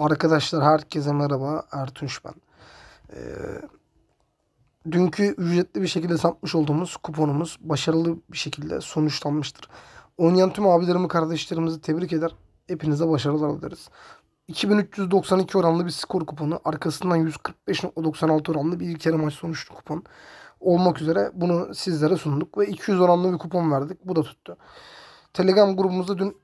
Arkadaşlar herkese merhaba. Ertuğrul ben. Ee, dünkü ücretli bir şekilde satmış olduğumuz kuponumuz başarılı bir şekilde sonuçlanmıştır. Oynayan tüm abilerimi kardeşlerimizi tebrik eder. Hepinize başarılar dileriz. 2392 oranlı bir skor kuponu. Arkasından 145.96 oranlı bir ilk yarı maç sonuçlu kupon olmak üzere bunu sizlere sunduk. Ve 200 oranlı bir kupon verdik. Bu da tuttu. Telegram grubumuzda dün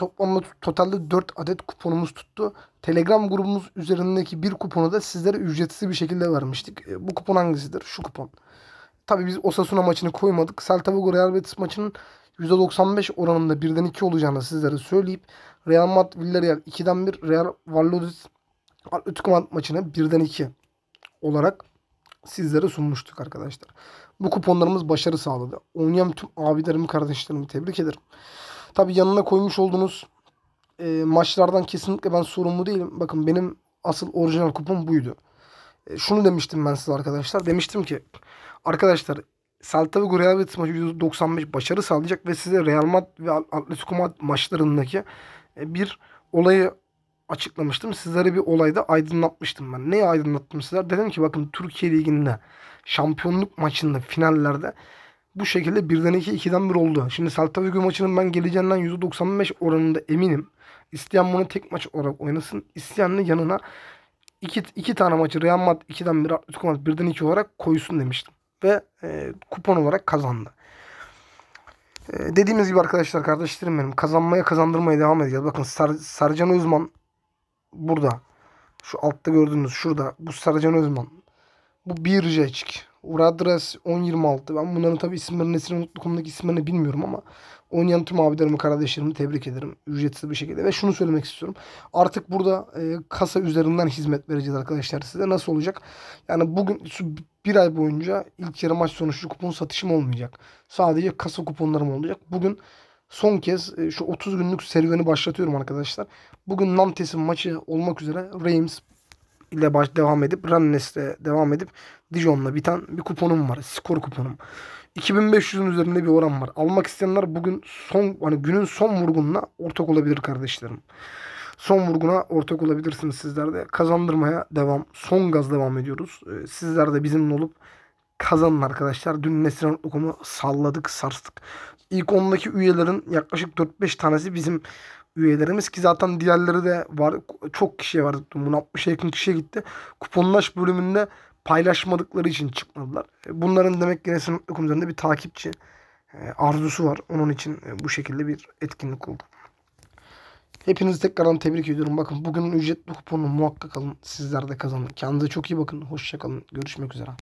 Toplamda totalde 4 adet kuponumuz tuttu. Telegram grubumuz üzerindeki bir kuponu da sizlere ücretsiz bir şekilde vermiştik. E, bu kupon hangisidir? Şu kupon. Tabii biz Osasuna maçını koymadık. Celta Vigo Real Betis maçının %95 oranında 1'den 2 olacağını sizlere söyleyip Real Madrid Villarreal 2'den 1 Real Valladolid Atletico Madrid maçını 1'den 2 olarak sizlere sunmuştuk arkadaşlar. Bu kuponlarımız başarı sağladı. Oynayan tüm abilerimi, kardeşlerimi tebrik ederim. Tabi yanına koymuş olduğunuz e, maçlardan kesinlikle ben sorumlu değilim. Bakın benim asıl orijinal kupon buydu. E, şunu demiştim ben size arkadaşlar. Demiştim ki arkadaşlar Celta Vigo Real Betis maçı %95 başarı sağlayacak ve size Real Madrid ve Atletico Madrid maçlarındaki e, bir olayı açıklamıştım. Sizlere bir olayda aydınlatmıştım ben. Neyi aydınlattım sizler? Dedim ki bakın Türkiye Ligi'nde şampiyonluk maçında finallerde bu şekilde birden iki, ikiden bir oldu. Şimdi Celta Vigo maçının ben geleceğinden %95 oranında eminim. İsteyen bunu tek maç olarak oynasın. İsteyenin yanına iki, iki tane maçı Real Madrid 2'den bir Atletico Madrid birden iki olarak koysun demiştim. Ve e, kupon olarak kazandı. E, dediğimiz gibi arkadaşlar kardeşlerim benim kazanmaya kazandırmaya devam edeceğiz. Bakın Sar, Sarcan Özman burada. Şu altta gördüğünüz şurada. Bu Sarcan Özman. Bu bir Cecik. Radres 1026. Ben bunların tabi isimlerini, nesini unuttukumdaki isimlerini bilmiyorum ama oynayan tüm abilerimi, kardeşlerimi tebrik ederim. Ücretsiz bir şekilde. Ve şunu söylemek istiyorum. Artık burada e, kasa üzerinden hizmet vereceğiz arkadaşlar size. Nasıl olacak? Yani bugün bir ay boyunca ilk yarı maç sonuçlu kupon satışım olmayacak. Sadece kasa kuponlarım olacak. Bugün son kez e, şu 30 günlük serüveni başlatıyorum arkadaşlar. Bugün Nantes'in maçı olmak üzere Reims ile baş devam edip Rennes'le devam edip Dijon'la biten bir kuponum var. Skor kuponum. 2500'ün üzerinde bir oran var. Almak isteyenler bugün son hani günün son vurgununa ortak olabilir kardeşlerim. Son vurguna ortak olabilirsiniz sizler de. Kazandırmaya devam. Son gaz devam ediyoruz. Ee, sizler de bizimle olup kazanın arkadaşlar. Dün Neslihan salladık, sarstık. İlk ondaki üyelerin yaklaşık 4-5 tanesi bizim üyelerimiz ki zaten diğerleri de var. Çok kişi var. Bunun 60'a yakın kişiye gitti. Kuponlaş bölümünde paylaşmadıkları için çıkmadılar. E, bunların demek ki resim üzerinde bir takipçi e, arzusu var. Onun için e, bu şekilde bir etkinlik oldu. Hepinizi tekrardan tebrik ediyorum. Bakın bugünün ücretli kuponu muhakkak alın. Sizler de kazanın. Kendinize çok iyi bakın. Hoşçakalın. Görüşmek üzere.